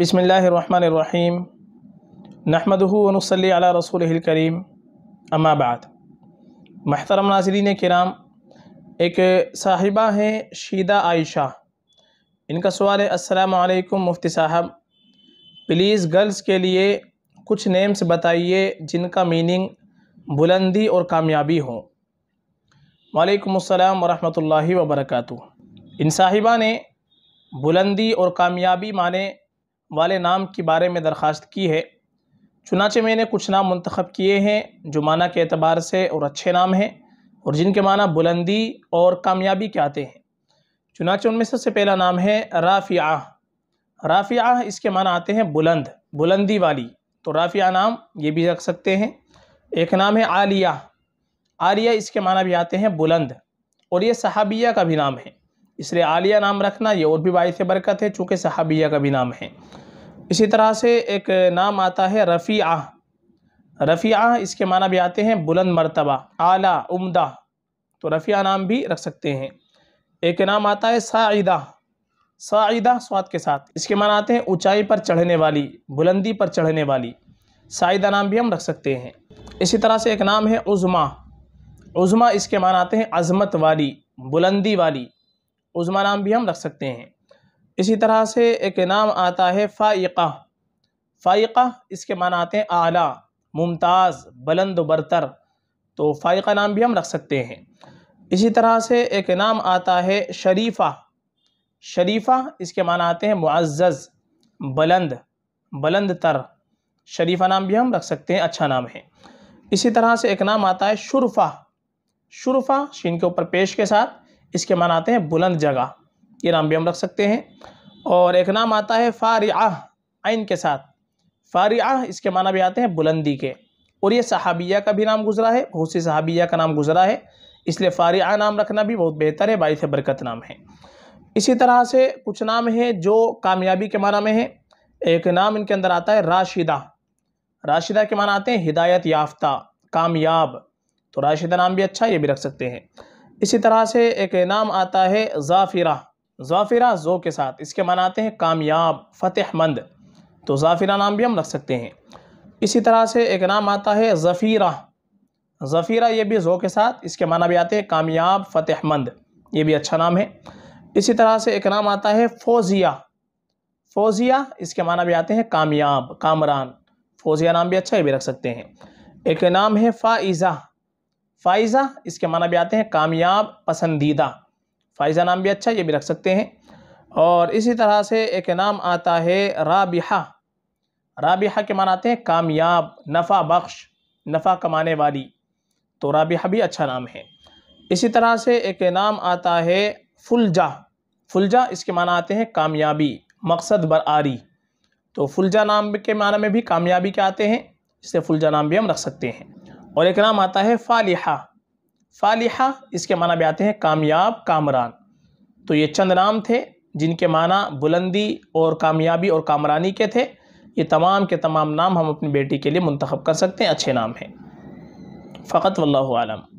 बसमीम नहमदूनसली अला रसूल करीम अम्माबाद महतरम नाजरीन कराम एक साहिबा हैं शीदा आयशा इनका सवाल है असलकम मुफ्ती साहब प्लीज़ गर्ल्स के लिए कुछ नेम्स बताइए जिनका मीनिंग बुलंदी और कामयाबी हो वालेकुम अस्सलाम वरहमतुल्लाहि इन साहिबा ने बुलंदी और कामयाबी माने वाले नाम के बारे में दरख्वास्त की है चुनाचे मैंने कुछ नाम मंतखब किए हैं जो माना के अतबार से और अच्छे नाम हैं और जिनके माना बुलंदी और कामयाबी के आते हैं चुनाचे उनमें सबसे पहला नाम है राफ़िया राफ़िया इसके माना आते हैं बुलंद बुलंदी वाली तो राफ़िया नाम ये भी रख सकते हैं एक नाम है आलिया आलिया इसके माना भी आते हैं बुलंद और ये सहाबिया का भी नाम है इसलिए आलिया नाम रखना ये और भी बायस बरकत है चूँकि सहाबिया का भी नाम है इसी तरह से एक नाम आता है रफ़ी रफ़ी आह इसके माना भी आते हैं बुलंद मरतबा आला उम्दा तो रफ़ीआ नाम भी रख सकते हैं एक नाम आता है साइदा साइदा स्वाद के साथ इसके माना आते हैं ऊंचाई पर चढ़ने वाली बुलंदी पर चढ़ने वाली साइदा नाम भी हम रख सकते हैं इसी तरह से एक नाम है उज़मा उज़मा इसके माना आते हैं अज़मत वाली बुलंदी वाली उज़मा तो नाम भी हम रख सकते हैं इसी तरह से एक नाम आता है फ़ाइक़ा फ़ाइक़ा इसके माना आते हैं आला मुमताज़ बुलंद बरतर तो फ़ाइक़ा नाम भी हम रख सकते हैं इसी तरह से एक नाम आता है शरीफ़ा शरीफ़ा इसके माना आते हैं मुआज़ बुलंद बुलंद तर शरीफ़ा नाम भी हम रख सकते हैं अच्छा नाम है इसी तरह से एक नाम आता है शुरफ़ा शुरफ़ा शीन के ऊपर पेश के साथ इसके मान आते हैं बुलंद जगह ये नाम भी हम रख सकते हैं और एक नाम आता है फ़ारिया आइन के साथ फ़ारिया इसके माना भी आते हैं बुलंदी के और ये सहाबिया का भी नाम गुजरा है बहुत सी सहाबिया का नाम गुजरा है इसलिए फ़ारिया नाम रखना भी बहुत बेहतर है बाईस बरकत नाम है इसी तरह से कुछ नाम है जो कामयाबी के माना में है एक नाम इनके अंदर आता है राशिदा राशिदा के माना आते हैं हिदायत याफ्ता कामयाब तो राशिदा नाम भी अच्छा ये भी रख सकते हैं इसी तरह से एक नाम आता है ज़ाफ़िरा ज़ाफ़िरा ज़ो के साथ इसके माना आते हैं कामयाब फ़तेहमंद तो ज़ाफ़िरा नाम भी हम रख सकते हैं इसी तरह से एक नाम आता है ज़फ़ीरा ज़फ़ीरा ये भी ज़ो के साथ इसके माना भी आते हैं कामयाब फ़तेहमंद ये भी अच्छा नाम है इसी तरह से एक नाम आता है फ़ोज़िया फ़ोज़िया इसके माना भी आते हैं कामयाब कामरान फ़ोज़िया नाम भी अच्छा ये भी रख सकते हैं एक नाम है फ़ाइज़ा फ़ाइज़ा इसके माना भी आते हैं कामयाब पसंदीदा फ़ाइज़ा नाम भी अच्छा ये भी रख सकते हैं और इसी तरह से एक नाम आता है राबिहा राबिहा के माना आते हैं कामयाब नफ़ा बख्श नफ़ा कमाने वाली तो राबिहा भी अच्छा नाम है इसी तरह से एक नाम आता है फुलजा फुलजा इसके माना आते हैं कामयाबी मकसद बरआरी तो फुलजा नाम के माना में भी कामयाबी के आते हैं इससे फुलजा नाम भी हम रख सकते हैं और एक नाम आता है फालिहा फालिहा इसके माना भी आते हैं कामयाब कामरान तो ये चंद नाम थे जिनके माना बुलंदी और कामयाबी और कामरानी के थे ये तमाम के तमाम नाम हम अपनी बेटी के लिए मंतखब कर सकते हैं अच्छे नाम हैं फ़कत वल्लम